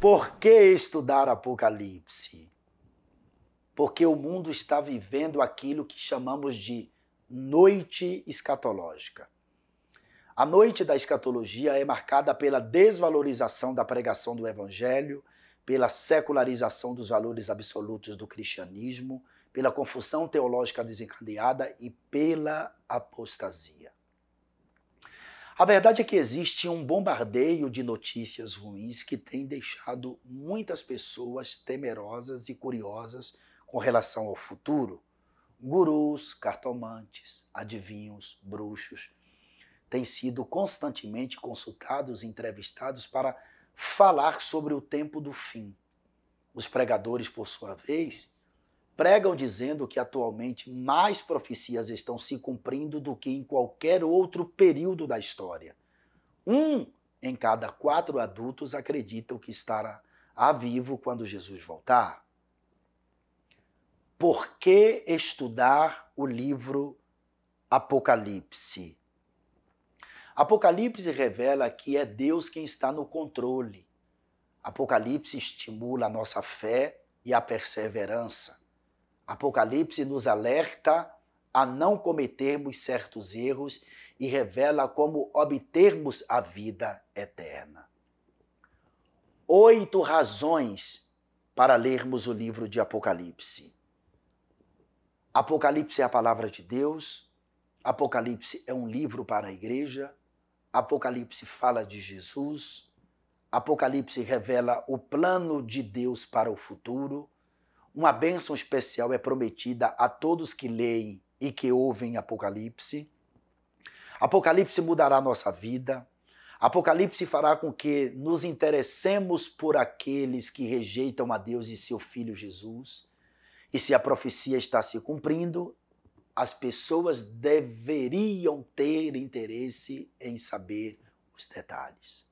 Por que estudar Apocalipse? Porque o mundo está vivendo aquilo que chamamos de noite escatológica. A noite da escatologia é marcada pela desvalorização da pregação do evangelho, pela secularização dos valores absolutos do cristianismo, pela confusão teológica desencadeada e pela apostasia. A verdade é que existe um bombardeio de notícias ruins que tem deixado muitas pessoas temerosas e curiosas com relação ao futuro. Gurus, cartomantes, adivinhos, bruxos têm sido constantemente consultados e entrevistados para falar sobre o tempo do fim. Os pregadores, por sua vez, pregam dizendo que atualmente mais profecias estão se cumprindo do que em qualquer outro período da história. Um em cada quatro adultos acreditam que estará a vivo quando Jesus voltar. Por que estudar o livro Apocalipse? Apocalipse revela que é Deus quem está no controle. Apocalipse estimula a nossa fé e a perseverança. Apocalipse nos alerta a não cometermos certos erros e revela como obtermos a vida eterna. Oito razões para lermos o livro de Apocalipse. Apocalipse é a palavra de Deus, Apocalipse é um livro para a igreja, Apocalipse fala de Jesus, Apocalipse revela o plano de Deus para o futuro. Uma bênção especial é prometida a todos que leem e que ouvem Apocalipse. Apocalipse mudará nossa vida. Apocalipse fará com que nos interessemos por aqueles que rejeitam a Deus e seu Filho Jesus. E se a profecia está se cumprindo, as pessoas deveriam ter interesse em saber os detalhes.